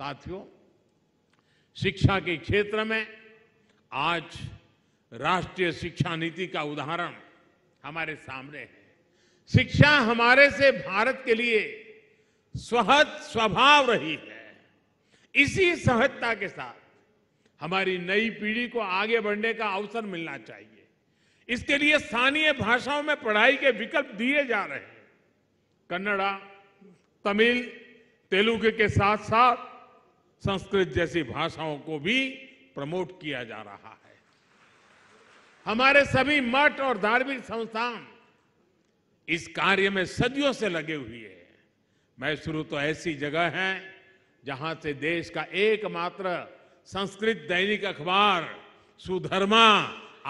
साथियों शिक्षा के क्षेत्र में आज राष्ट्रीय शिक्षा नीति का उदाहरण हमारे सामने है शिक्षा हमारे से भारत के लिए सहज स्वभाव रही है इसी सहजता के साथ हमारी नई पीढ़ी को आगे बढ़ने का अवसर मिलना चाहिए इसके लिए स्थानीय भाषाओं में पढ़ाई के विकल्प दिए जा रहे हैं कन्नड़ा तमिल तेलुगु के साथ साथ संस्कृत जैसी भाषाओं को भी प्रमोट किया जा रहा है हमारे सभी मठ और धार्मिक संस्थान इस कार्य में सदियों से लगे हुए हैं मैसूर तो ऐसी जगह है जहां से देश का एकमात्र संस्कृत दैनिक अखबार सुधर्मा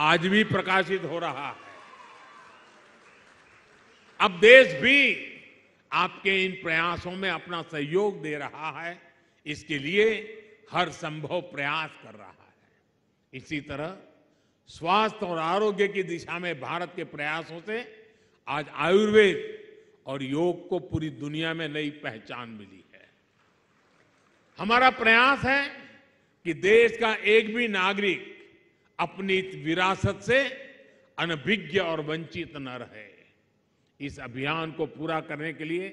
आज भी प्रकाशित हो रहा है अब देश भी आपके इन प्रयासों में अपना सहयोग दे रहा है इसके लिए हर संभव प्रयास कर रहा है इसी तरह स्वास्थ्य और आरोग्य की दिशा में भारत के प्रयासों से आज आयुर्वेद और योग को पूरी दुनिया में नई पहचान मिली है हमारा प्रयास है कि देश का एक भी नागरिक अपनी विरासत से अनभिज्ञ और वंचित न रहे इस अभियान को पूरा करने के लिए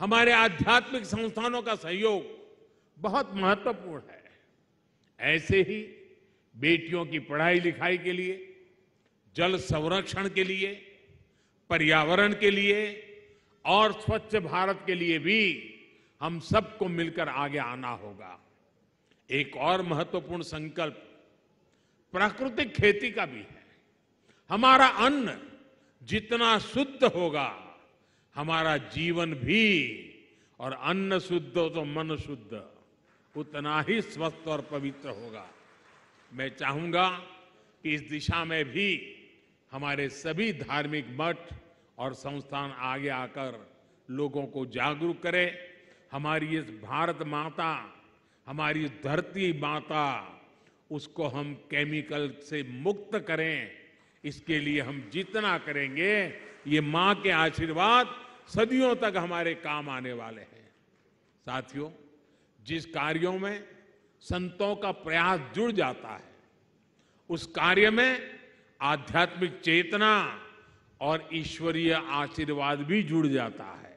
हमारे आध्यात्मिक संस्थानों का सहयोग बहुत महत्वपूर्ण है ऐसे ही बेटियों की पढ़ाई लिखाई के लिए जल संरक्षण के लिए पर्यावरण के लिए और स्वच्छ भारत के लिए भी हम सबको मिलकर आगे आना होगा एक और महत्वपूर्ण संकल्प प्राकृतिक खेती का भी है हमारा अन्न जितना शुद्ध होगा हमारा जीवन भी और अन्न शुद्ध हो तो मन शुद्ध उतना ही स्वस्थ और पवित्र होगा मैं चाहूंगा कि इस दिशा में भी हमारे सभी धार्मिक मठ और संस्थान आगे आकर लोगों को जागरूक करें हमारी इस भारत माता हमारी धरती माता उसको हम केमिकल से मुक्त करें इसके लिए हम जितना करेंगे ये माँ के आशीर्वाद सदियों तक हमारे काम आने वाले हैं साथियों जिस कार्यों में संतों का प्रयास जुड़ जाता है उस कार्य में आध्यात्मिक चेतना और ईश्वरीय आशीर्वाद भी जुड़ जाता है